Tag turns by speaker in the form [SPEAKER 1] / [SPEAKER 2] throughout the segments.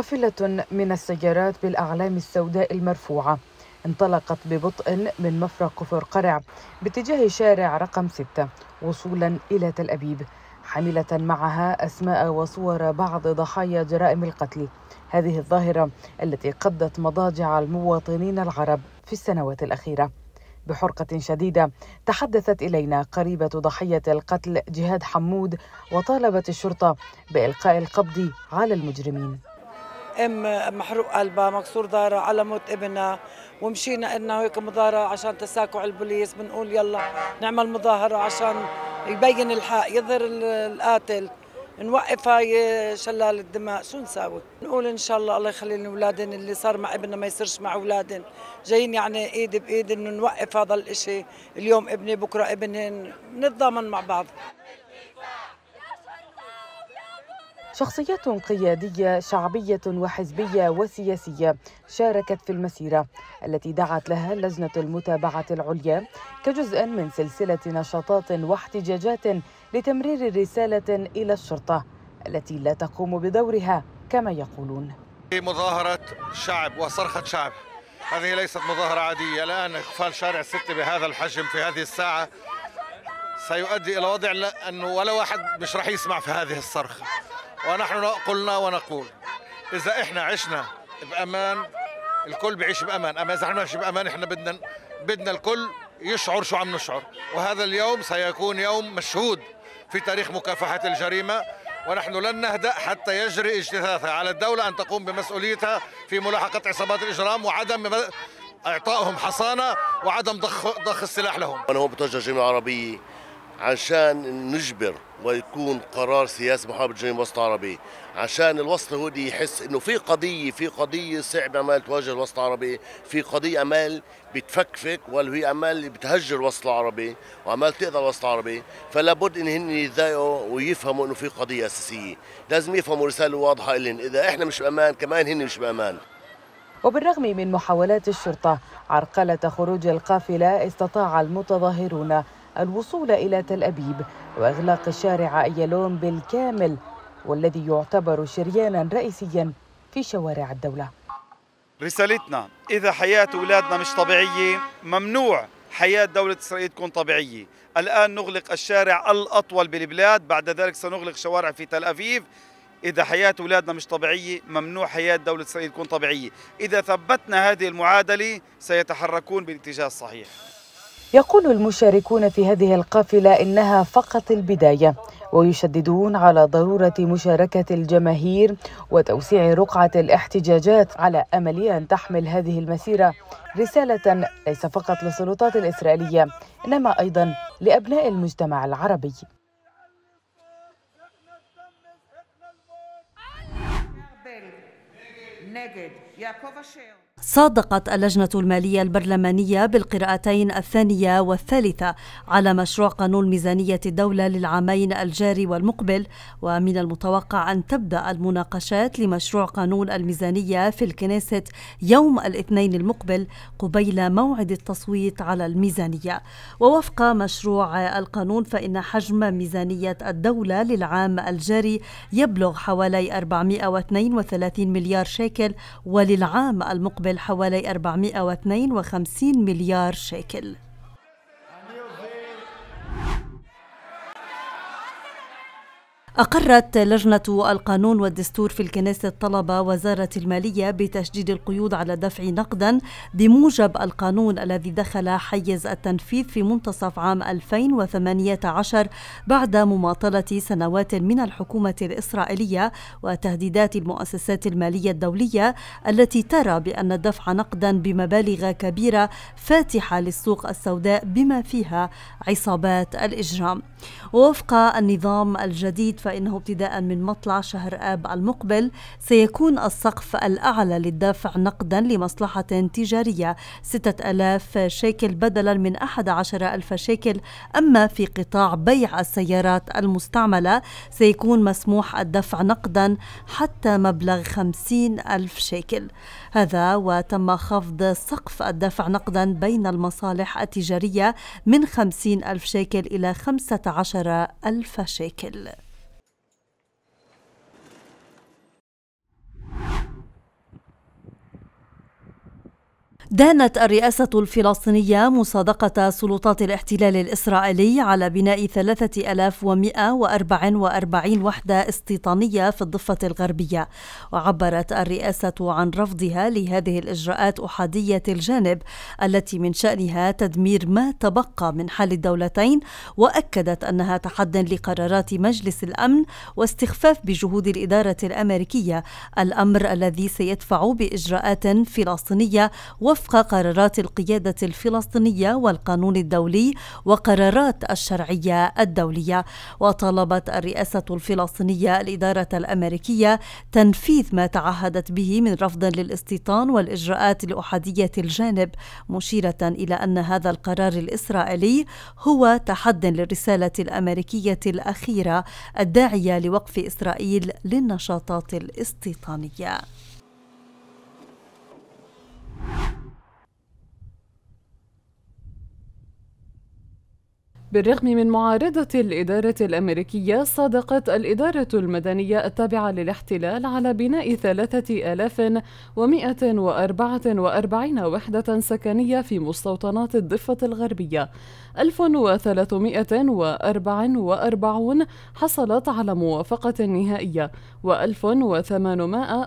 [SPEAKER 1] قافلة من السيارات بالأعلام السوداء المرفوعة انطلقت ببطء من مفرق فرقرع باتجاه شارع رقم 6 وصولا إلى تل أبيب حاملة معها أسماء وصور بعض ضحايا جرائم القتل هذه الظاهرة التي قضت مضاجع المواطنين العرب في السنوات الأخيرة بحرقة شديدة تحدثت إلينا قريبة ضحية القتل جهاد حمود وطالبت الشرطة بإلقاء القبض على المجرمين ام محروق قلبها مكسور ظهرها على موت ابنها ومشينا قلنا هيك مظاهره عشان تساكع البوليس بنقول يلا نعمل مظاهره عشان يبين الحق يظهر القاتل نوقف هاي شلال الدماء شو نساوي نقول ان شاء الله الله يخلي لنا اولادنا اللي صار مع ابننا ما يصيرش مع اولادنا جايين يعني ايد بايد انه نوقف هذا الاشي اليوم ابني بكره ابنهن نتضامن مع بعض شخصيات قيادية شعبية وحزبية وسياسية شاركت في المسيرة التي دعت لها لجنة المتابعة العليا كجزء من سلسلة نشاطات واحتجاجات لتمرير رسالة إلى الشرطة التي لا تقوم بدورها كما يقولون
[SPEAKER 2] مظاهرة شعب وصرخة شعب هذه ليست مظاهرة عادية الآن إقفال شارع ستة بهذا الحجم في هذه الساعة سيؤدي إلى وضع أنه ولا واحد مش راح يسمع في هذه الصرخة ونحن قلنا ونقول إذا إحنا عشنا بأمان الكل بيعيش بأمان أما إذا إحنا عشنا بأمان إحنا بدنا بدنا الكل يشعر شو عم نشعر وهذا اليوم سيكون يوم مشهود في تاريخ مكافحة الجريمة ونحن لن نهدأ حتى يجري اجتثاثها على الدولة أن تقوم بمسؤوليتها في ملاحقة عصابات الإجرام وعدم إعطائهم حصانة وعدم ضخ, ضخ السلاح لهم أنا هون بتوجه الجمعية العربية عشان نجبر ويكون قرار سياسي محاربة جنوب الوسط العربي عشان الوسط الهودي يحس انه في قضيه في قضيه صعبه امال تواجه الوسط العربي في قضيه امال بتفكفك واللي هي امال بتهجر الوسط العربي وامال تاذى الوسط العربي فلا بد ان هن يتضايقوا ويفهموا انه في قضيه اساسيه لازم يفهموا رساله واضحه لهم اذا احنا مش بامان كمان هن مش بامان
[SPEAKER 1] وبالرغم من محاولات الشرطه عرقله خروج القافله استطاع المتظاهرون الوصول إلى تل أبيب وإغلاق شارع أيلون بالكامل والذي يعتبر شريانا رئيسيا في شوارع الدولة
[SPEAKER 2] رسالتنا إذا حياة أولادنا مش طبيعية ممنوع حياة دولة إسرائيل تكون طبيعية الآن نغلق الشارع الأطول بالبلاد بعد ذلك سنغلق شوارع في تل أبيب إذا حياة أولادنا مش طبيعية ممنوع حياة دولة إسرائيل تكون طبيعية إذا ثبتنا هذه المعادلة سيتحركون بالاتجاه الصحيح
[SPEAKER 1] يقول المشاركون في هذه القافلة إنها فقط البداية ويشددون على ضرورة مشاركة الجماهير وتوسيع رقعة الاحتجاجات على أمل أن تحمل هذه المسيرة رسالة ليس فقط للسلطات الإسرائيلية إنما أيضا لأبناء المجتمع العربي
[SPEAKER 3] صادقت اللجنة المالية البرلمانية بالقراءتين الثانية والثالثة على مشروع قانون ميزانية الدولة للعامين الجاري والمقبل ومن المتوقع أن تبدأ المناقشات لمشروع قانون الميزانية في الكنيسة يوم الاثنين المقبل قبيل موعد التصويت على الميزانية ووفق مشروع القانون فإن حجم ميزانية الدولة للعام الجاري يبلغ حوالي 432 مليار شيكل وللعام المقبل تستقبل حوالي 452 مليار شيكل أقرت لجنة القانون والدستور في الكنيسة الطلبة وزارة المالية بتشديد القيود على دفع نقدا بموجب القانون الذي دخل حيز التنفيذ في منتصف عام 2018 بعد مماطلة سنوات من الحكومة الإسرائيلية وتهديدات المؤسسات المالية الدولية التي ترى بأن دفع نقدا بمبالغ كبيرة فاتحة للسوق السوداء بما فيها عصابات الإجرام. ووفق النظام الجديد فإنه ابتداء من مطلع شهر آب المقبل سيكون السقف الأعلى للدافع نقدا لمصلحة تجارية 6000 شيكل بدلا من 11000 شيكل أما في قطاع بيع السيارات المستعملة سيكون مسموح الدفع نقدا حتى مبلغ 50000 شيكل هذا وتم خفض سقف الدفع نقدا بين المصالح التجارية من 50 ألف شيكل إلى 15 ألف شيكل دانت الرئاسة الفلسطينية مصادقة سلطات الاحتلال الإسرائيلي على بناء 3144 وحدة استيطانية في الضفة الغربية وعبرت الرئاسة عن رفضها لهذه الإجراءات أحادية الجانب التي من شأنها تدمير ما تبقى من حل الدولتين وأكدت أنها تحد لقرارات مجلس الأمن واستخفاف بجهود الإدارة الأمريكية الأمر الذي سيدفع بإجراءات فلسطينية وفق وفق قرارات القيادة الفلسطينية والقانون الدولي وقرارات الشرعية الدولية وطالبت الرئاسة الفلسطينية الإدارة الأمريكية تنفيذ ما تعهدت به من رفض للاستيطان والإجراءات الأحادية الجانب مشيرة إلى أن هذا القرار الإسرائيلي هو تحد للرسالة الأمريكية الأخيرة الداعية لوقف إسرائيل للنشاطات الاستيطانية
[SPEAKER 4] بالرغم من معارضة الإدارة الأمريكية صادقت الإدارة المدنية التابعة للاحتلال على بناء 3144 وحدة سكنية في مستوطنات الضفة الغربية 1344 حصلت على موافقة نهائية و1800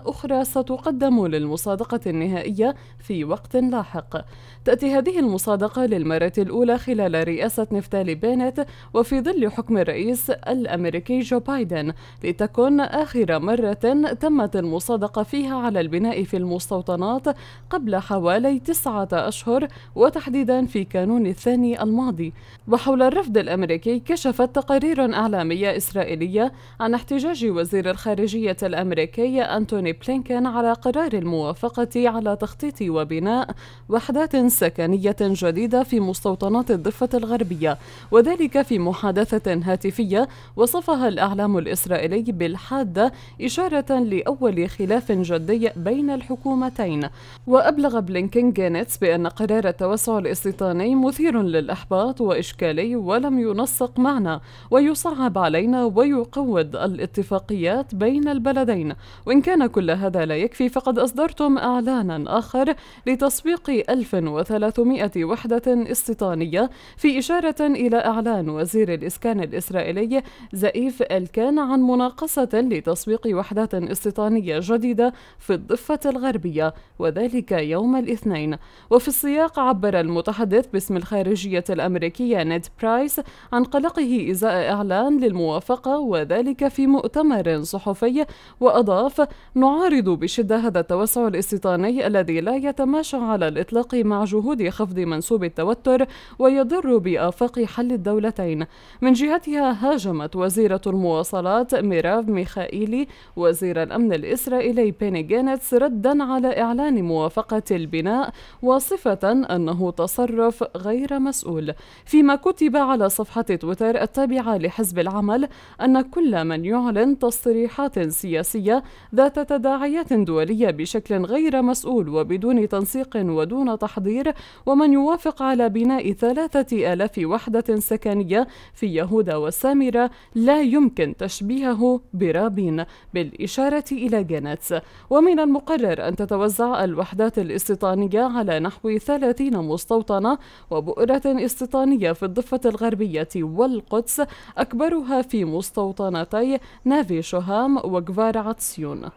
[SPEAKER 4] أخرى ستقدم للمصادقة النهائية في وقت لاحق تأتي هذه المصادقة للمرة الأولى خلال رئاسة نفتالي بينت وفي ظل حكم الرئيس الأمريكي جو بايدن لتكن آخر مرة تمت المصادقة فيها على البناء في المستوطنات قبل حوالي تسعة أشهر وتحديدا في كانون الثاني الماضي الغزي وحول الرفض الأمريكي كشفت تقارير إعلامية إسرائيلية عن احتجاج وزير الخارجية الأمريكي أنتوني بلينكن على قرار الموافقة على تخطيط وبناء وحدات سكنية جديدة في مستوطنات الضفة الغربية وذلك في محادثة هاتفية وصفها الإعلام الإسرائيلي بالحادة إشارة لأول خلاف جدي بين الحكومتين وأبلغ بلينكن جينيتس بأن قرار التوسع الاستيطاني مثير للإحباط اعتراضات وإشكالي ولم ينسق معنا ويصعب علينا ويقوض الاتفاقيات بين البلدين وإن كان كل هذا لا يكفي فقد أصدرتم إعلانا آخر لتسويق 1300 وحدة استيطانية في إشارة إلى إعلان وزير الإسكان الإسرائيلي زئيف الكان عن مناقصة لتسويق وحدات استيطانية جديدة في الضفة الغربية وذلك يوم الاثنين وفي السياق عبر المتحدث باسم الخارجية الأمريكية الأمريكية نيد برايس عن قلقه إزاء إعلان للموافقة وذلك في مؤتمر صحفي وأضاف نعارض بشدة هذا التوسع الاستيطاني الذي لا يتماشى على الإطلاق مع جهود خفض منسوب التوتر ويضر بآفاق حل الدولتين من جهتها هاجمت وزيرة المواصلات ميراف ميخائيلي وزير الأمن الإسرائيلي بيني جينتس ردا على إعلان موافقة البناء وصفة أنه تصرف غير مسؤول فيما كتب على صفحة تويتر التابعة لحزب العمل أن كل من يعلن تصريحات سياسية ذات تداعيات دولية بشكل غير مسؤول وبدون تنسيق ودون تحضير ومن يوافق على بناء ثلاثة آلاف وحدة سكنية في يهودا والسامرة لا يمكن تشبيهه برابين بالإشارة إلى جنتس ومن المقرر أن تتوزع الوحدات الاستيطانية على نحو 30 مستوطنة وبؤرة استيطانية البريطانية في الضفة الغربية والقدس أكبرها في مستوطنتي نافي شهام وكفار عطسيون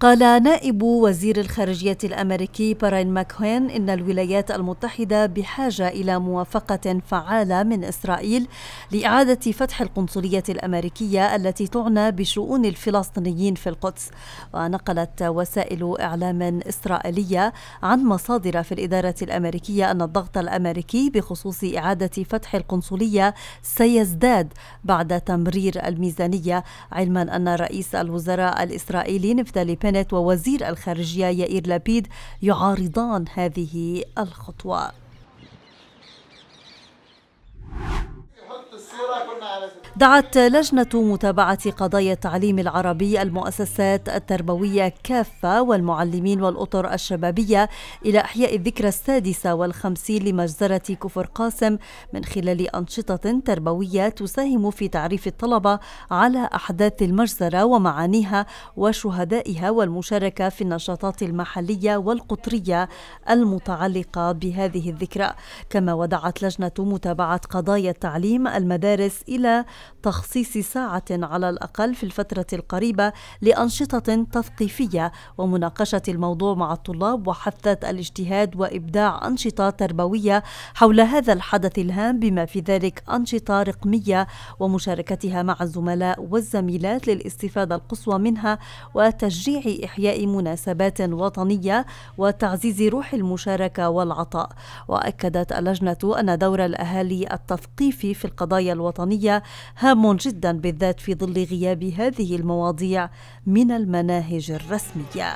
[SPEAKER 3] قال نائب وزير الخارجية الأمريكي براين ماكوين إن الولايات المتحدة بحاجة إلى موافقة فعالة من إسرائيل لإعادة فتح القنصلية الأمريكية التي تعنى بشؤون الفلسطينيين في القدس ونقلت وسائل إعلام إسرائيلية عن مصادر في الإدارة الأمريكية أن الضغط الأمريكي بخصوص إعادة فتح القنصلية سيزداد بعد تمرير الميزانية علما أن رئيس الوزراء الإسرائيلي نفتالي بنت ووزير الخارجية يائير لابيد يعارضان هذه الخطوة دعت لجنة متابعة قضايا التعليم العربي المؤسسات التربوية كافة والمعلمين والأطر الشبابية إلى إحياء الذكرى السادسة والخمسين لمجزرة كفر قاسم من خلال أنشطة تربوية تساهم في تعريف الطلبة على أحداث المجزرة ومعانيها وشهدائها والمشاركة في النشاطات المحلية والقطرية المتعلقة بهذه الذكرى كما ودعت لجنة متابعة قضايا التعليم المدارس إلى تخصيص ساعة على الأقل في الفترة القريبة لأنشطة تثقيفية ومناقشة الموضوع مع الطلاب وحثة الاجتهاد وإبداع أنشطة تربوية حول هذا الحدث الهام بما في ذلك أنشطة رقمية ومشاركتها مع الزملاء والزميلات للاستفادة القصوى منها وتشجيع إحياء مناسبات وطنية وتعزيز روح المشاركة والعطاء وأكدت اللجنة أن دور الأهالي التثقيفي في القضايا الوطنية هام جدا بالذات في ظل غياب هذه المواضيع من المناهج الرسميه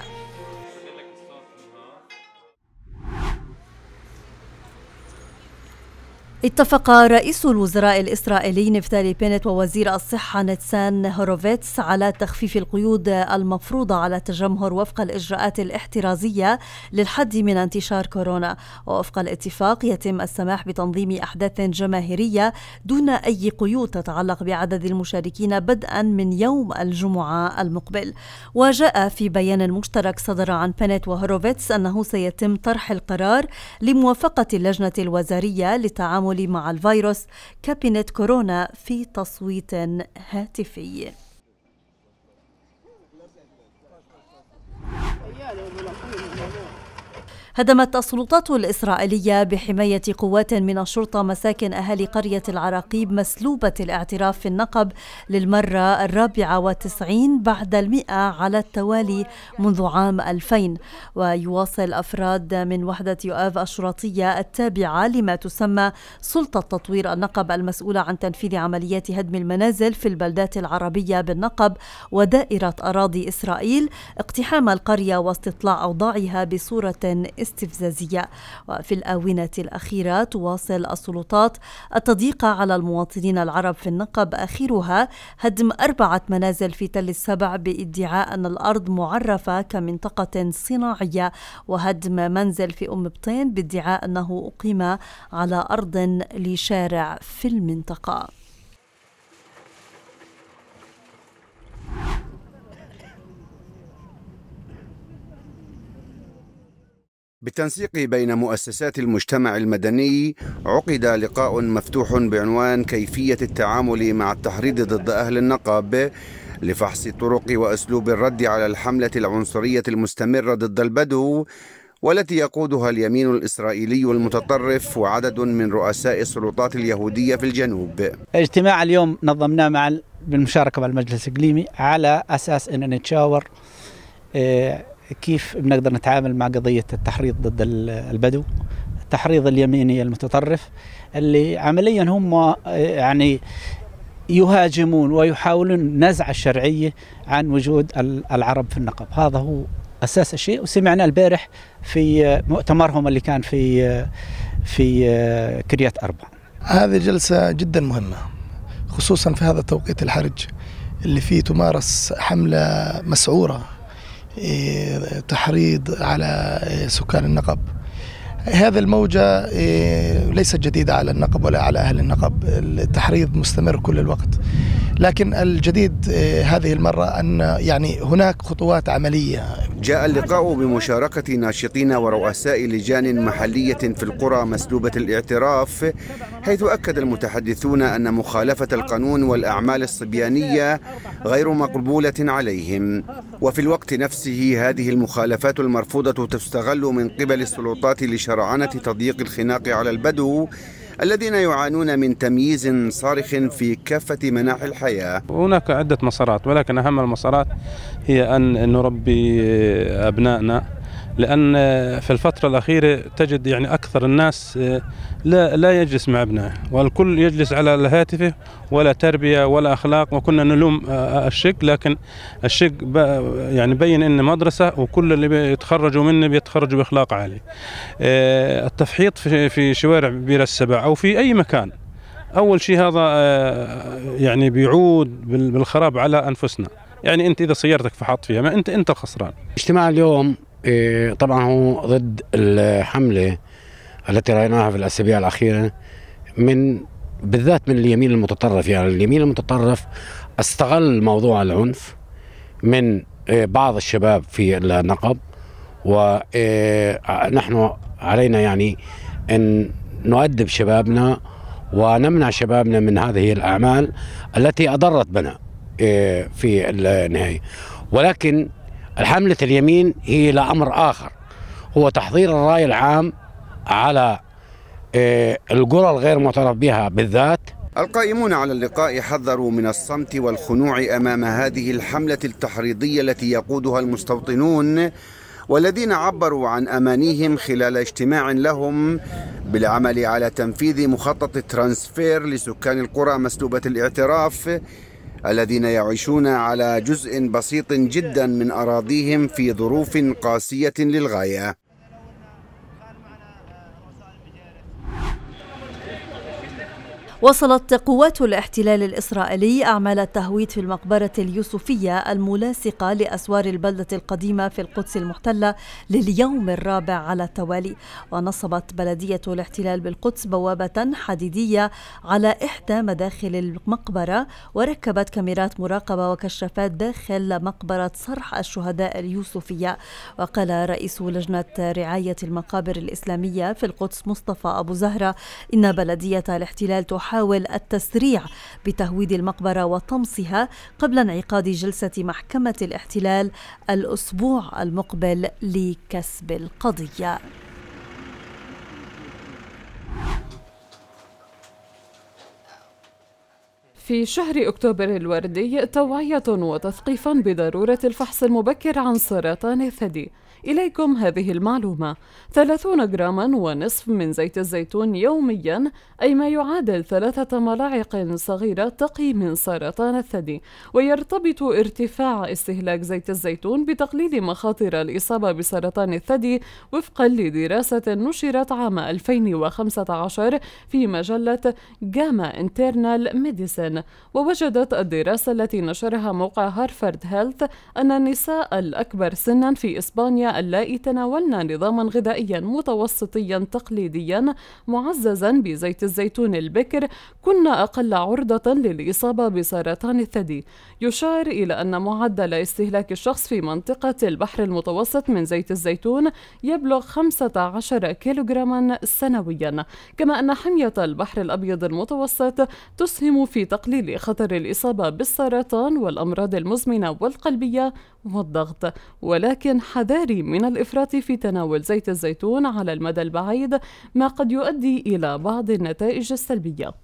[SPEAKER 3] اتفق رئيس الوزراء الإسرائيلي نفتالي بينت ووزير الصحة نتسان هوروفيتس على تخفيف القيود المفروضة على التجمهر وفق الإجراءات الاحترازية للحد من انتشار كورونا ووفق الاتفاق يتم السماح بتنظيم أحداث جماهيرية دون أي قيود تتعلق بعدد المشاركين بدءا من يوم الجمعة المقبل وجاء في بيان مشترك صدر عن بينت وهوروفيتس أنه سيتم طرح القرار لموافقة اللجنة الوزارية للتعامل التعامل مع الفيروس كابينة كورونا في تصويت هاتفي هدمت السلطات الإسرائيلية بحماية قوات من الشرطة مساكن أهالي قرية العراقيب مسلوبة الاعتراف في النقب للمرة الرابعة والتسعين بعد المئة على التوالي منذ عام 2000 ويواصل أفراد من وحدة يؤاف الشرطية التابعة لما تسمى سلطة تطوير النقب المسؤولة عن تنفيذ عمليات هدم المنازل في البلدات العربية بالنقب ودائرة أراضي إسرائيل اقتحام القرية واستطلاع أوضاعها بصورة الاستفزازية وفي الآونة الأخيرة تواصل السلطات التضييق على المواطنين العرب في النقب آخرها هدم أربعة منازل في تل السبع بادعاء أن الأرض معرفة كمنطقة صناعية وهدم منزل في أم بطين بادعاء أنه أقيم على أرض لشارع في المنطقة
[SPEAKER 2] بالتنسيق بين مؤسسات المجتمع المدني عقد لقاء مفتوح بعنوان كيفية التعامل مع التحريض ضد أهل النقب لفحص طرق وأسلوب الرد على الحملة العنصرية المستمرة ضد البدو والتي يقودها اليمين الإسرائيلي المتطرف وعدد من رؤساء السلطات اليهودية في الجنوب اجتماع اليوم نظمناه مع بالمشاركة مع المجلس الإقليمي على أساس أن نتشاور آه، كيف بنقدر نتعامل مع قضية التحريض ضد البدو التحريض اليميني المتطرف اللي عمليا هم يعني يهاجمون ويحاولون نزع الشرعية عن وجود العرب في النقب هذا هو أساس الشيء وسمعنا البارح في مؤتمرهم اللي كان في في كريات أربع هذه جلسة جدا مهمة خصوصا في هذا التوقيت الحرج اللي فيه تمارس حملة مسعورة تحريض على آه، سكان النقب هذه الموجة آه، ليست جديدة على النقب ولا على أهل النقب التحريض مستمر كل الوقت لكن الجديد آه، هذه المرة أن يعني هناك خطوات عملية جاء اللقاء بمشاركة ناشطين ورؤساء لجان محلية في القرى مسلوبة الاعتراف حيث أكد المتحدثون أن مخالفة القانون والأعمال الصبيانية غير مقبولة عليهم وفي الوقت نفسه هذه المخالفات المرفوضة تستغل من قبل السلطات لشرعنة تضييق الخناق على البدو الذين يعانون من تمييز صارخ في كافة مناحي الحياة
[SPEAKER 4] هناك عدة مسارات ولكن أهم المسارات هي أن نربي أبنائنا لان آه، في الفتره الاخيره تجد يعني اكثر الناس آه، لا لا يجلس مع ابنائه والكل يجلس على هاتفه ولا تربيه ولا اخلاق وكنا نلوم آه، الشق لكن الشق يعني بين انه مدرسه وكل اللي بيتخرجوا منه بيتخرجوا باخلاق عالي التفحيط في في شوارع بير السبع او في اي مكان اول شيء هذا يعني بيعود بالخراب على انفسنا يعني انت اذا سيارتك فحط فيها ما انت انت الخسران
[SPEAKER 2] اجتماع اليوم إيه، طبعا هو ضد الحملة التي رأيناها في الأسابيع الأخيرة من بالذات من اليمين المتطرف يعني اليمين المتطرف استغل موضوع العنف من إيه، بعض الشباب في النقب ونحن إيه، علينا يعني أن نؤدب شبابنا ونمنع شبابنا من هذه الأعمال التي أضرت بنا في النهاية ولكن الحملة اليمين هي لأمر آخر هو تحضير الرأي العام على آه، القرى الغير معترف بها بالذات القائمون على اللقاء حذروا من الصمت والخنوع أمام هذه الحملة التحريضية التي يقودها المستوطنون والذين عبروا عن أمانيهم خلال اجتماع لهم بالعمل على تنفيذ مخطط ترانسفير لسكان القرى مسلوبة الاعتراف الذين يعيشون على جزء بسيط جدا من أراضيهم في ظروف قاسية للغاية
[SPEAKER 3] وصلت قوات الاحتلال الإسرائيلي أعمال التهويد في المقبرة اليوسفية الملاصقة لأسوار البلدة القديمة في القدس المحتلة لليوم الرابع على التوالي ونصبت بلدية الاحتلال بالقدس بوابة حديدية على إحدى مداخل المقبرة وركبت كاميرات مراقبة وكشافات داخل مقبرة صرح الشهداء اليوسفية وقال رئيس لجنة رعاية المقابر الإسلامية في القدس مصطفى أبو زهرة إن بلدية الاحتلال تحاول يحاول التسريع بتهويد المقبرة وطمسها قبل انعقاد جلسة محكمة الاحتلال الأسبوع المقبل لكسب القضية
[SPEAKER 4] في شهر أكتوبر الوردي توعية وتثقيفا بضرورة الفحص المبكر عن سرطان الثدي إليكم هذه المعلومة 30 جراما ونصف من زيت الزيتون يوميا أي ما يعادل ثلاثة ملاعق صغيرة تقي من سرطان الثدي ويرتبط ارتفاع استهلاك زيت الزيتون بتقليل مخاطر الإصابة بسرطان الثدي وفقا لدراسة نشرت عام 2015 في مجلة جاما انترنال ميديسن ووجدت الدراسة التي نشرها موقع هارفارد هيلث أن النساء الأكبر سنا في إسبانيا اللائي تناولنا نظاما غذائيا متوسطيا تقليديا معززا بزيت الزيتون البكر كنا أقل عرضة للإصابة بسرطان الثدي يشار إلى أن معدل استهلاك الشخص في منطقة البحر المتوسط من زيت الزيتون يبلغ 15 كيلوغراما سنويا كما أن حمية البحر الأبيض المتوسط تسهم في تقليل خطر الإصابة بالسرطان والأمراض المزمنة والقلبية والضغط ولكن حذاري من الافراط في تناول زيت الزيتون على المدى البعيد ما قد يؤدي الى بعض النتائج السلبيه